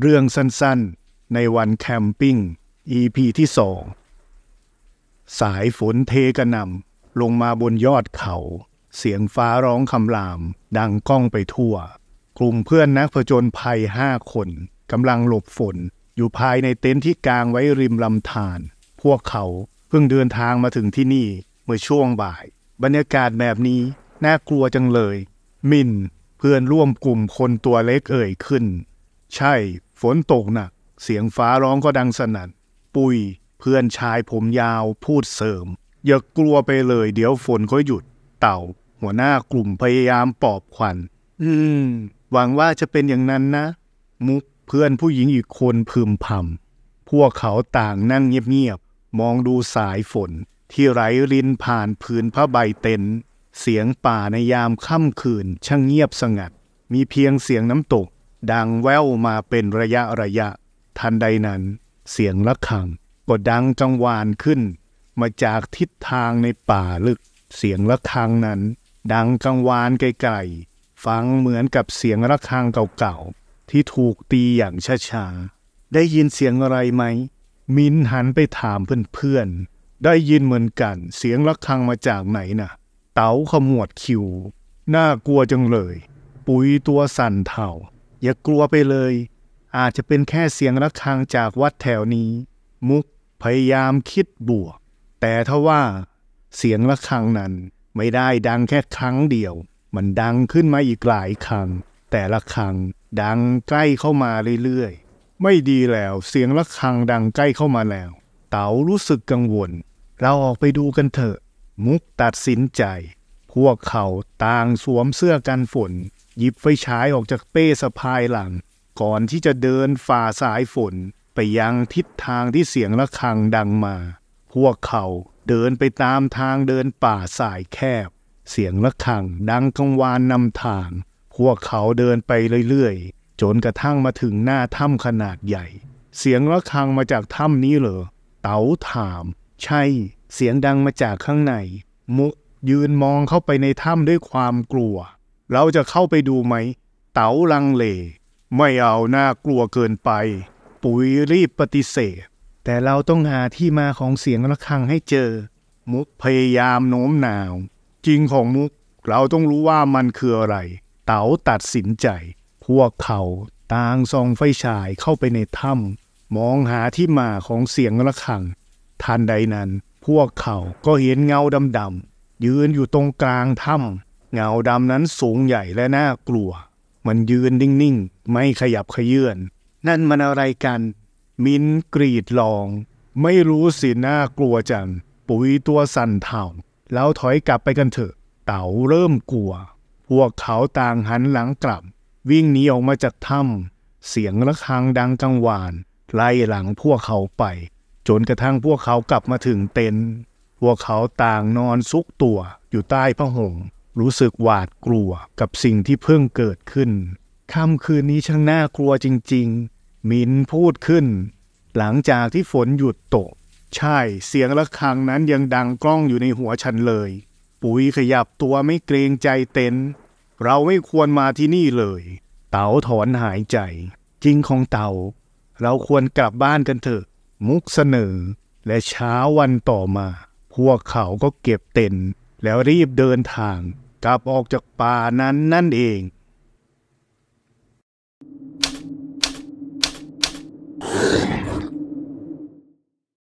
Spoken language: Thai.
เรื่องสั้นๆ ในวันแคมปิ้ง EP ที่สองสายฝนเทกระหน่ำลงมาบนยอดเขา เสียงฟ้าร้องคำรามดังก้องไปทั่ว กลุ่มเพื่อนนักผจญภัยห้าคนกำลังหลบฝนอยู่ภายในเต็นท์ที่กางไว้ริมลำธารพวกเขาเพิ่งเดินทางมาถึงที่นี่เมื่อช่วงบ่าย บรรยากาศแบบนี้น่ากลัวจังเลย มินเพื่อนร่วมกลุ่มคนตัวเล็กเอ่ยขึ้น ใช่ฝนตกหนัก เสียงฟ้าร้องก็ดังสนั่นปุยเพื่อนชายผมยาวพูดเสริม อย่ากกลัวไปเลยเดี๋ยวฝนก็หยุด เต่า หัวหน้ากลุ่มพยายามปอบขวัญอืม หวังว่าจะเป็นอย่างนั้นนะ มุก เพื่อนผู้หญิงอีกคนพึมพำพวกเขาต่างนั่งเงียบๆมองดูสายฝน ที่ไหลรินผ่านพื้นผ้าใบเต็นเสียงป่าในยามค่ำคืนช่างเงียบสงัด มีเพียงเสียงน้ำตกดังแว่วมาเป็นระยะระยะทันใดนั้น เสียงะระฆังก็ดังจังหวานขึ้น มาจากทิศทางในป่าลึก เสียงะระฆังนั้น ดังจังหวานไกลๆฟังเหมือนกับเสียงะระฆังเก่าๆ ที่ถูกตีอย่างช้าๆได้ยินเสียงอะไรไหมมินหันไปถามเพื่อนๆได้ยินเหมือนกันเสียงะระฆังมาจากไหนนะ่ะ เต๋าขมวดคิวน่ากลัวจังเลย ปุ๋ยตัวสั่นเทาอย่ากลัวไปเลยอาจจะเป็นแค่เสียงระฆังจากวัดแถวนี้ มุกพยายามคิดบวก แต่ถ้าว่าเสียงระฆังนั้นไม่ได้ดังแค่ครั้งเดียว มันดังขึ้นมาอีกหลายครั้ง แต่ละครั้ง ดังใกล้เข้ามาเรื่อยๆ ไม่ดีแล้วเสียงระฆังดังใกล้เข้ามาแล้ว เต๋ารู้สึกกังวล เราออกไปดูกันเถอะ มุกตัดสินใจ พวกเขาต่างสวมเสื้อกันฝนหยิบไฟฉายออกจากเป้สะพายหลังก่อนที่จะเดินฝ่าสายฝนไปยังทิศทางที่เสียงะระฆังดังมา พวกเขาเดินไปตามทางเดินป่าสายแคบ เสียงะระฆังดังกังวานนำทาง พวกเขาเดินไปเรื่อยๆจนกระทั่งมาถึงหน้าถ้ำขนาดใหญ่ เสียงะระฆังมาจากถ้ำนี้เหรอ เต๋าถาม ใช่ เสียงดังมาจากข้างใน มุยืนมองเข้าไปในถ้ำด้วยความกลัวเราจะเข้าไปดูไหม เต๋าลังเล ไม่เอาหน้ากลัวเกินไป ปุ๋ยรีบปฏิเสธ แต่เราต้องหาที่มาของเสียงระฆังให้เจอ มุกพยายามโน้มน้าว จริงของมุก เราต้องรู้ว่ามันคืออะไร เต๋าตัดสินใจ พวกเขาต่างส่องไฟฉายเข้าไปในถ้ำ มองหาที่มาของเสียงระฆัง ทันใดนั้นพวกเขาก็เห็นเงาดำๆยืนอยู่ตรงกลางถ้ำเงาดำนั้นสูงใหญ่และน่ากลัว มันยืนนิ่งๆ ไม่ขยับขยื่นนั่นมันอะไรกัน มินกรีดลอง ไม่รู้สิน่ากลัวจัง ปุ๋ยตัวสั่นเท่าแล้วถอยกลับไปกันเถอะ เต๋าเริ่มกลัว พวกเขาต่างหันหลังกลับ วิ่งหนีออกมาจากถ้ำเสียงระฆังดังกังวาน ไล่หลังพวกเขาไป จนกระทั่งพวกเขากลับมาถึงเต็นท์พวกเขาต่างนอนซุกตัวอยู่ใต้ผ้าห่มรู้สึกหวาดกลัวกับสิ่งที่เพิ่งเกิดขึ้น ค่ำคืนนี้ช่างน่ากลัวจริงๆ มินพูดขึ้น หลังจากที่ฝนหยุดตก ใช่เสียงะระฆังนั้นยังดังกล้องอยู่ในหัวฉันเลย ปุ๋ยขยับตัวไม่เกรงใจเต็น เราไม่ควรมาที่นี่เลย เต๋าถอนหายใจ จริงของเต๋าเราควรกลับบ้านกันเถอะ มุกเสนอและเช้าวันต่อมา พวกเขาก็เก็บเต็นแล้วรีบเดินทางกลับออกจากป่านั้นนั่นเอง